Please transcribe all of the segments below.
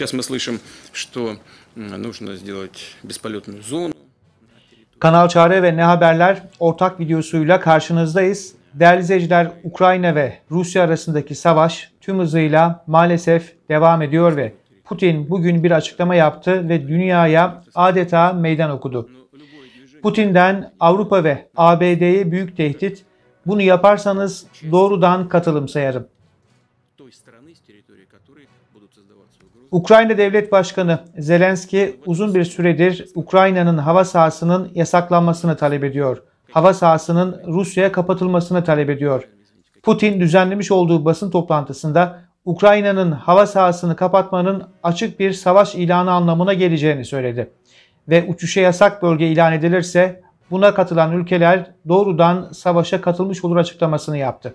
Сейчас мы слышим, что нужно сделать бесполетную зону. Kanal Çağrı ve Ne Haberler ortak videosuyla karşınızdayız. Değerli izleyiciler, Ukrayna ve Rusya arasındaki savaş tüm hızıyla maalesef devam ediyor ve Putin bugün bir açıklama yaptı ve dünyaya adeta meydan okudu. Putin'den Avrupa ve ABD'ye büyük tehdit, bunu yaparsanız doğrudan katılım sayarım. Ukrayna Devlet Başkanı Zelenski uzun bir süredir Ukrayna'nın hava sahasının yasaklanmasını talep ediyor. Hava sahasının Rusya'ya kapatılmasını talep ediyor. Putin düzenlemiş olduğu basın toplantısında Ukrayna'nın hava sahasını kapatmanın açık bir savaş ilanı anlamına geleceğini söyledi. Ve uçuşa yasak bölge ilan edilirse buna katılan ülkeler doğrudan savaşa katılmış olur açıklamasını yaptı.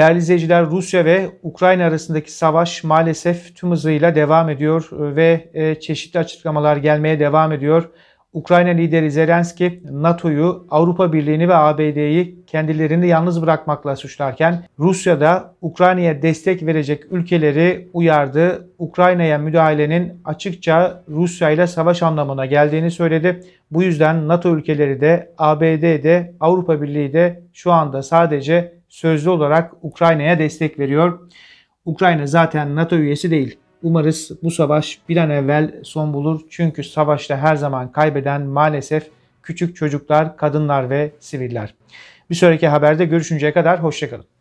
Değerli izleyiciler Rusya ve Ukrayna arasındaki savaş maalesef tüm hızıyla devam ediyor e, ve e, çeşitli açıklamalar gelmeye devam ediyor. Ukrayna lideri Zelenski NATO'yu, Avrupa Birliği'ni ve ABD'yi kendilerini yalnız bırakmakla suçlarken Rusya da Ukrayna'ya destek verecek ülkeleri uyardı. Ukrayna'ya müdahalenin açıkça Rusya ile savaş anlamına geldiğini söyledi. Bu yüzden NATO ülkeleri de ABD de Avrupa Birliği de şu anda sadece sözlü olarak Ukrayna'ya destek veriyor. Ukrayna zaten NATO üyesi değil. Umarız bu savaş bir an evvel son bulur. Çünkü savaşta her zaman kaybeden maalesef küçük çocuklar, kadınlar ve siviller. Bir sonraki haberde görüşünceye kadar hoşçakalın.